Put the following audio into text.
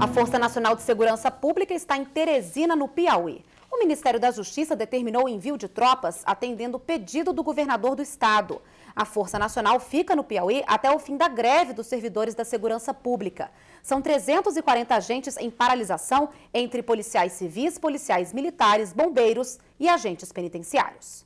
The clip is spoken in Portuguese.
A Força Nacional de Segurança Pública está em Teresina, no Piauí. O Ministério da Justiça determinou o envio de tropas atendendo o pedido do governador do estado. A Força Nacional fica no Piauí até o fim da greve dos servidores da segurança pública. São 340 agentes em paralisação entre policiais civis, policiais militares, bombeiros e agentes penitenciários.